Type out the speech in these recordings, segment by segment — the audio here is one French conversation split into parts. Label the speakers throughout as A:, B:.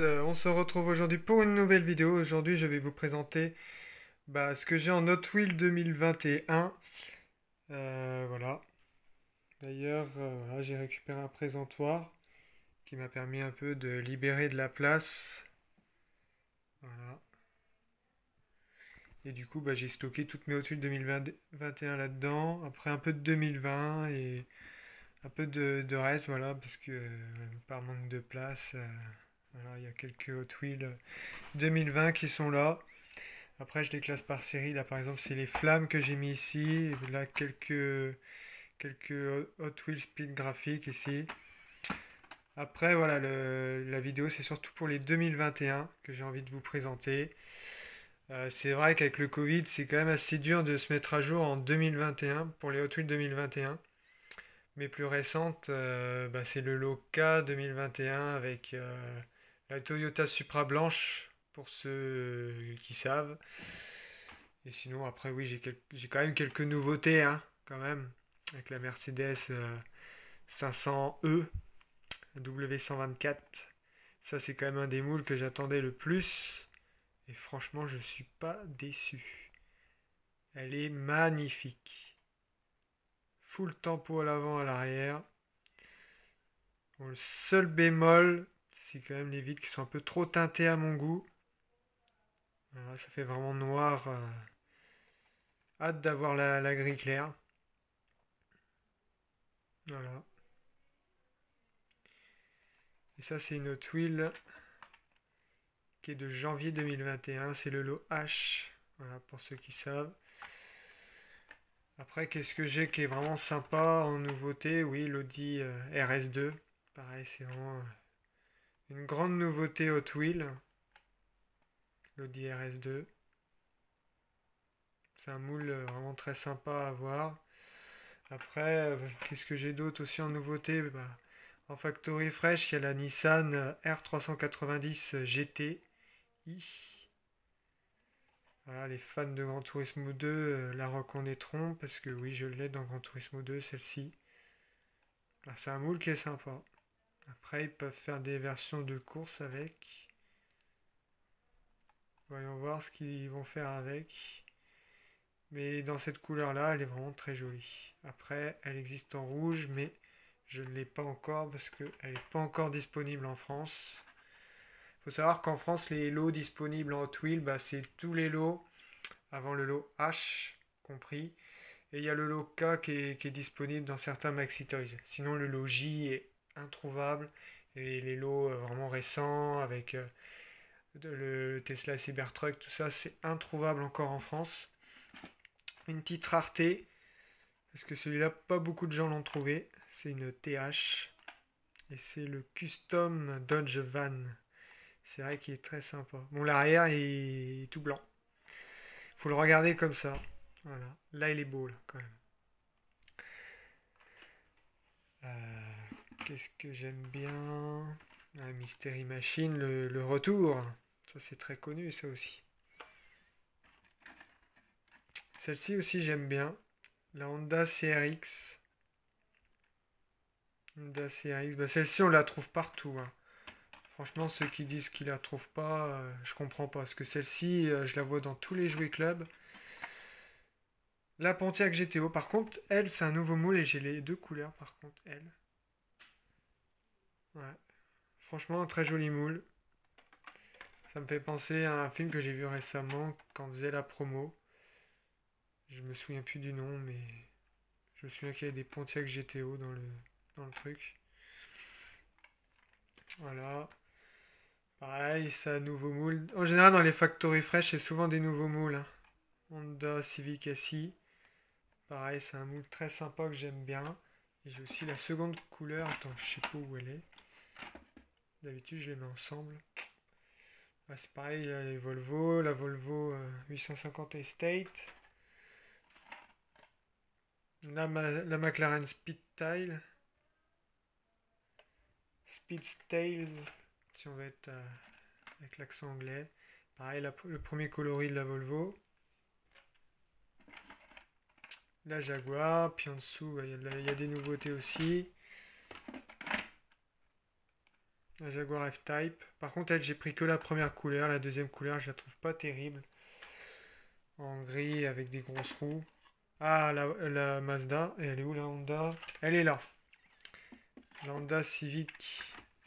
A: Euh, on se retrouve aujourd'hui pour une nouvelle vidéo. Aujourd'hui, je vais vous présenter bah, ce que j'ai en Hot Wheel 2021. Euh, voilà. D'ailleurs, euh, j'ai récupéré un présentoir qui m'a permis un peu de libérer de la place. Voilà. Et du coup, bah, j'ai stocké toutes mes Hot Wheels 2021 là-dedans. Après, un peu de 2020 et un peu de, reste, voilà, parce que par manque de place il y a quelques Hot Wheels 2020 euh, qui sont là. Après, je les classe par série. Là, par exemple, c'est les flammes que j'ai mis ici. là, quelques, quelques Hot Wheels Speed graphique ici. Après, voilà, le, la vidéo, c'est surtout pour les 2021 que j'ai envie de vous présenter. Euh, c'est vrai qu'avec le Covid, c'est quand même assez dur de se mettre à jour en 2021 pour les Hot Wheels 2021. Mais plus récentes, euh, bah, c'est le Loca 2021 avec... La Toyota Supra blanche, pour ceux qui savent. Et sinon, après, oui, j'ai, j'ai quand même quelques nouveautés, hein, quand même, avec la Mercedes 500E euh, W124. Ça, c'est quand même un des moules que j'attendais le plus. Et franchement, je suis pas déçu. Elle est magnifique. Full tempo à l'avant, à l'arrière. Bon, le seul bémol, c'est quand même les vides qui sont un peu trop teintés à mon goût. Voilà, ça fait vraiment noir. Euh, hâte d'avoir la, la grille claire. Voilà. Et ça, c'est une autre huile qui est de janvier 2021. C'est le lot H. Voilà, pour ceux qui savent. Après, qu'est-ce que j'ai qui est vraiment sympa en nouveauté Oui, l'Audi euh, RS2. Pareil, c'est vraiment euh, une grande nouveauté Hot Wheels, l'Audi RS2. C'est un moule euh, vraiment très sympa à voir. Après, euh, qu'est-ce que j'ai d'autre aussi en nouveauté bah, En Factory Fresh, il y a la Nissan euh, R390 GTI. les fans de grand tourisme 2 la reconnaîtront parce que oui, je l'ai dans grand tourisme 2, celle-ci. Bah, c'est un moule qui est sympa. Après, ils peuvent faire des versions de course avec. Voyons voir ce qu'ils vont faire avec. Mais dans cette couleur-là, elle est vraiment très jolie. Après, elle existe en rouge, mais je ne l'ai pas encore parce qu'elle n'est pas encore disponible en France. Il faut savoir qu'en France, les lots disponibles en Twill, bah, c'est tous les lots avant le lot H compris. Et il y a le lot K qui est, qui est disponible dans certains Maxi Toys. Sinon, le lot J est introuvable. Et les lots euh, vraiment récents avec euh, le Tesla Cybertruck, tout ça, c'est introuvable encore en France. Une petite rareté, parce que celui-là, pas beaucoup de gens l'ont trouvé. C'est une TH. Et c'est le Custom Dodge Van. C'est vrai qu'il est très sympa. Bon, l'arrière est tout blanc. Faut le regarder comme ça. Voilà. Là, il est beau, là, quand même. Qu'est-ce que j'aime bien La ah, Mystery Machine, le, retour. Ça, c'est très connu, ça aussi. Celle-ci aussi, j'aime bien. La Honda CRX. Honda CRX. Bah, celle-ci, on la trouve partout. Hein. Franchement, ceux qui disent qu'ils la trouvent pas, euh, je comprends pas. Parce que celle-ci, euh, je la vois dans tous les jouets clubs. La Pontiac GTO, par contre, elle, c'est un nouveau moule et j'ai les deux couleurs, par contre, elle. Ouais. Franchement, très joli moule. Ça me fait penser à un film que j'ai vu récemment quand on faisait la promo. Je me souviens plus du nom, mais je me souviens qu'il y avait des Pontiac GTO dans le, dans le truc. Voilà. Pareil, ça, nouveau moule. En général, dans les factories fresh, c'est souvent des nouveaux moules. Hein. Honda Civic SI. Pareil, c'est un moule très sympa que j'aime bien. Et j'ai aussi la seconde couleur. Attends, je sais pas où elle est. D'habitude, je les mets ensemble. Ah, c'est pareil, les Volvo, la Volvo 850 euh, Estate. La, la McLaren Speed Tile. Speed si on va être euh, avec l'accent anglais. Pareil, le premier coloris de la Volvo. La Jaguar, puis en dessous, bah, il y, a des nouveautés aussi la Jaguar F-Type. Par contre, elle, j'ai pris que la première couleur. La deuxième couleur, je la trouve pas terrible. En gris, avec des grosses roues. Ah, la, la Mazda. Et elle est où, la Honda Elle est là. La Honda Civic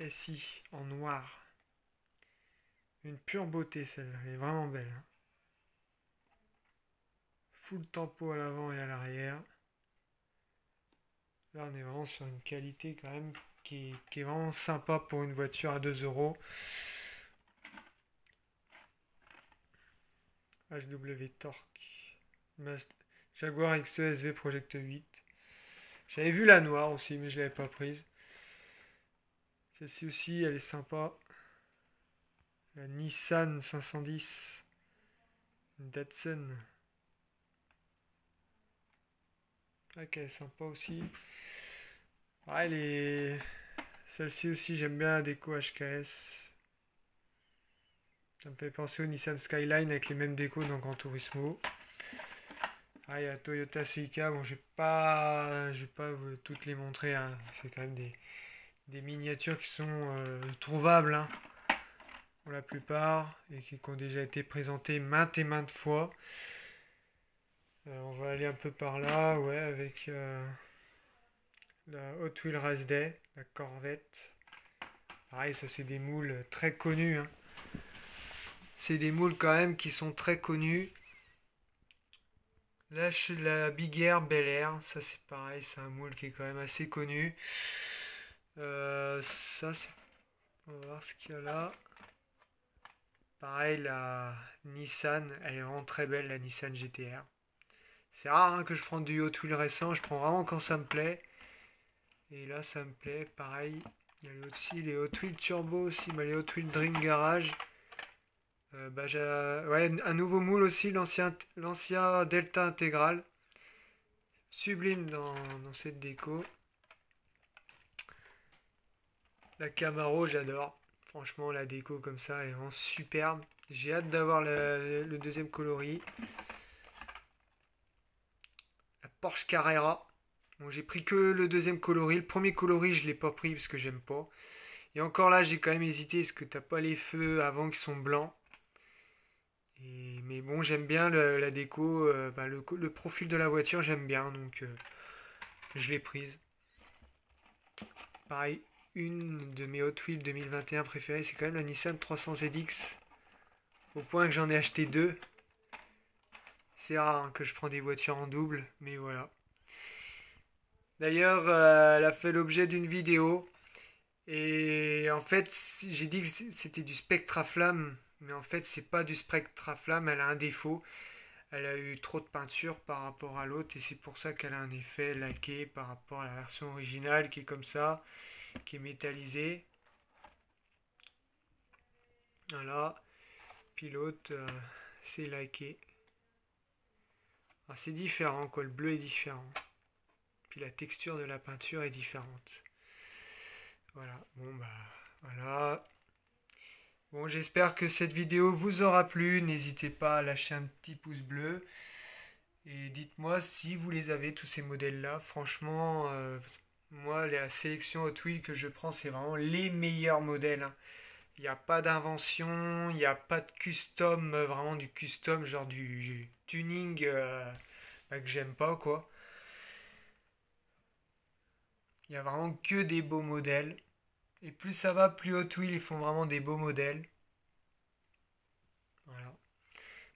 A: SI, en noir. Une pure beauté, celle-là. Elle est vraiment belle. Hein. Full tempo à l'avant et à l'arrière. Là, on est vraiment sur une qualité quand même qui, est vraiment sympa pour une voiture à 2 euros. HW Torque. Jaguar XESV Project 8. J'avais vu la noire aussi, mais je ne l'avais pas prise. Celle-ci aussi, elle est sympa. La Nissan 510. Datsun. Ok, ah, est sympa aussi. Ah, elle est... Celle-ci aussi, j'aime bien la déco HKS. Ça me fait penser au Nissan Skyline avec les mêmes décos donc en Turismo. Ah, il y a Toyota Seika. Bon, je vais pas, pas toutes les montrer. Hein. C'est quand même des, miniatures qui sont euh, trouvables hein, pour la plupart et qui, ont déjà été présentées maintes et maintes fois. Euh, on va aller un peu par là, ouais, avec. Euh, la Hot Wheel Day, la Corvette. Pareil, ça c'est des moules euh, très connus. Hein. C'est des moules quand même qui sont très connus. Là, la Big Air Bel Air, ça c'est pareil, c'est un moule qui est quand même assez connu. Euh, ça, c'est... On va voir ce qu'il y a là. Pareil, la Nissan, elle est vraiment très belle, la Nissan GTR. C'est rare hein, que je prends du Hot Wheel récent, je prends vraiment quand ça me plaît. Et là, ça me plaît. Pareil, il y a aussi les Hot Wheels Turbo aussi, mais les Hot Wheels Dream Garage. Euh, bah, euh, un nouveau moule aussi, l'ancien Delta Intégral. Sublime dans, cette déco. La Camaro, j'adore. Franchement, la déco comme ça, elle est vraiment superbe. J'ai hâte d'avoir le, le, deuxième coloris. La Porsche Carrera. Bon, j'ai pris que le deuxième coloris. Le premier coloris, je ne l'ai pas pris parce que j'aime pas. Et encore là, j'ai quand même hésité. Est-ce que t'as pas les feux avant qui sont blancs Mais bon, j'aime bien la déco. Euh, bah, le, profil de la voiture, j'aime bien. Donc, euh, je l'ai prise. Pareil, une de mes Hot Wheels 2021 préférées, c'est quand même la Nissan 300 ZX. Au point que j'en ai acheté deux. C'est rare hein, que je prends des voitures en double, mais voilà. D'ailleurs, euh, elle a fait l'objet d'une vidéo. Et en fait, j'ai dit que c'était du spectre flamme. Mais en fait, c'est pas du spectre flamme. Elle a un défaut. Elle a eu trop de peinture par rapport à l'autre. Et c'est pour ça qu'elle a un effet laqué par rapport à la version originale qui est comme ça, qui est métallisée. Voilà. Puis l'autre, euh, c'est laqué. Ah, c'est différent, quoi. Le bleu est différent la texture de la peinture est différente. Voilà, bon bah voilà. Bon, j'espère que cette vidéo vous aura plu. N'hésitez pas à lâcher un petit pouce bleu. Et dites-moi si vous les avez, tous ces modèles-là. Franchement, euh, moi, la sélection Hot Wheels que je prends, c'est vraiment les meilleurs modèles. Hein. Il n'y a pas d'invention, il n'y a pas de custom, euh, vraiment du custom, genre du, tuning euh, bah, que j'aime pas, quoi. Il n'y a vraiment que des beaux modèles. Et plus ça va, plus Hot Wheels, ils font vraiment des beaux modèles. Voilà.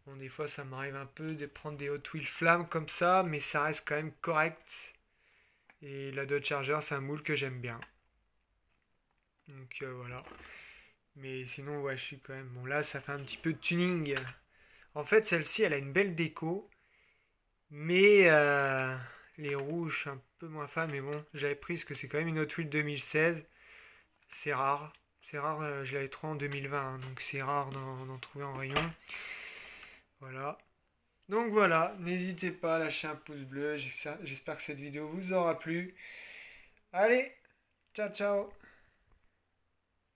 A: Bon, des fois, ça m'arrive un peu de prendre des Hot Wheels flammes comme ça, mais ça reste quand même correct. Et la Dodge Charger, c'est un moule que j'aime bien. Donc euh, voilà. Mais sinon, ouais, je suis quand même. Bon, là, ça fait un petit peu de tuning. En fait, celle-ci, elle a une belle déco. Mais. Euh, les rouges, un peu moins fan, mais bon, j'avais pris parce que c'est quand même une autre huile 2016. C'est rare. C'est rare, euh, je l'avais trouvé en 2020, hein, donc c'est rare d'en trouver en rayon. Voilà. Donc voilà, n'hésitez pas à lâcher un pouce bleu. J'espère que cette vidéo vous aura plu. Allez, ciao ciao